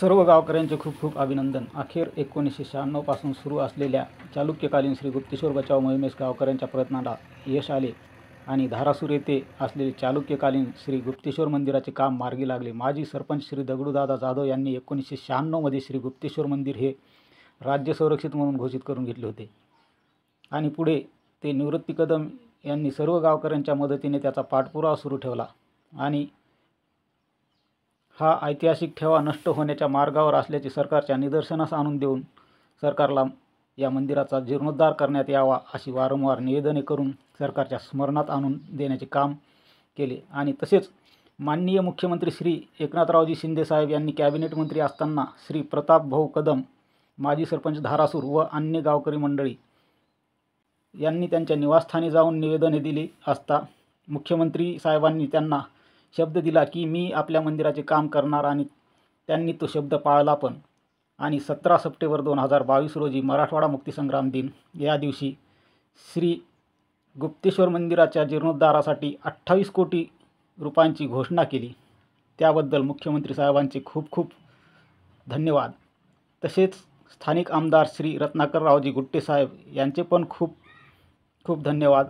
सर्व गावकऱ्यांचे खूप खूप अभिनंदन अखेर एकोणीसशे शहाण्णवपासून सुरू असलेल्या चालुक्यकालीन श्री गुप्तेश्वर बचाव मोहिमेस गावकऱ्यांच्या प्रयत्नाला यश आले आणि धारासूर येथे असलेले चालुक्यकालीन श्री गुप्तेश्वर मंदिराचे काम मार्गी लागले माजी सरपंच श्री दगडूदादा जाधव यांनी एकोणीसशे शहाण्णवमध्ये श्री गुप्तेश्वर मंदिर हे राज्य संरक्षित म्हणून घोषित करून घेतले होते आणि पुढे ते निवृत्ती कदम यांनी सर्व गावकऱ्यांच्या मदतीने त्याचा पाठपुरावा सुरू ठेवला आणि हा ऐतिहासिक ठेवा नष्ट होण्याच्या मार्गावर असल्याचे सरकारच्या निदर्शनास आणून देऊन सरकारला या मंदिराचा जीर्णोद्धार करण्यात यावा अशी वारंवार निवेदने करून सरकारच्या स्मरणात आणून देण्याचे काम केले आणि तसेच माननीय मुख्यमंत्री श्री एकनाथरावजी शिंदेसाहेब यांनी कॅबिनेट मंत्री असताना श्री प्रताप भाऊ कदम माजी सरपंच धारासूर व अन्य गावकरी मंडळी यांनी त्यांच्या निवासस्थानी जाऊन निवेदने दिली असता मुख्यमंत्री साहेबांनी त्यांना शब्द दिला की मी आपल्या मंदिराचे काम करणार आणि त्यांनी तो शब्द पाळला पण आणि सतरा सप्टेंबर दोन हजार बावीस रोजी मराठवाडा मुक्तीसंग्राम दिन या दिवशी श्री गुप्तेश्वर मंदिराच्या जीर्णोद्धारासाठी अठ्ठावीस कोटी रुपयांची घोषणा केली त्याबद्दल मुख्यमंत्री साहेबांचे खूप खूप धन्यवाद तसेच स्थानिक आमदार श्री रत्नाकररावजी गुट्टेसाहेब यांचे पण खूप खूप धन्यवाद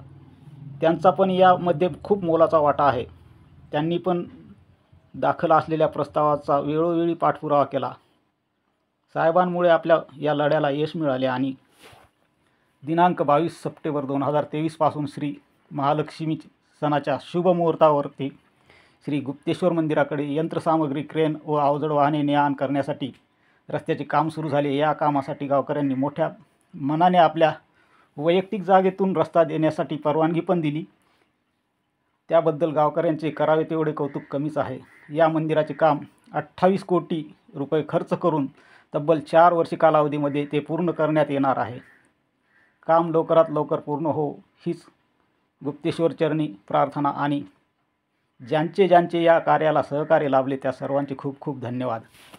त्यांचा पण यामध्ये खूप मोलाचा वाटा आहे त्यांनी पण दाखल असलेल्या प्रस्तावाचा वेळोवेळी पाठपुरावा केला साहेबांमुळे आपल्या या लढ्याला यश मिळाले आणि दिनांक बावीस सप्टेंबर दोन हजार तेवीसपासून श्री महालक्ष्मी सणाच्या शुभमुहूर्तावरती श्री गुप्तेश्वर मंदिराकडे यंत्रसामग्री क्रेन व अवजड वाहने ने आण करण्यासाठी रस्त्याचे काम सुरू झाले या कामासाठी गावकऱ्यांनी मोठ्या मनाने आपल्या वैयक्तिक जागेतून रस्ता देण्यासाठी परवानगी पण दिली त्याबद्दल गावकऱ्यांचे करावे तेवढे कौतुक कमीच आहे या मंदिराचे काम अठ्ठावीस कोटी रुपये खर्च करून तब्बल चार वर्ष कालावधीमध्ये ते पूर्ण करण्यात येणार आहे काम लवकरात लवकर पूर्ण हो हीच गुप्तेश्वर चरणी प्रार्थना आणि ज्यांचे ज्यांचे या कार्याला सहकार्य लाभले त्या सर्वांचे खूप खूप धन्यवाद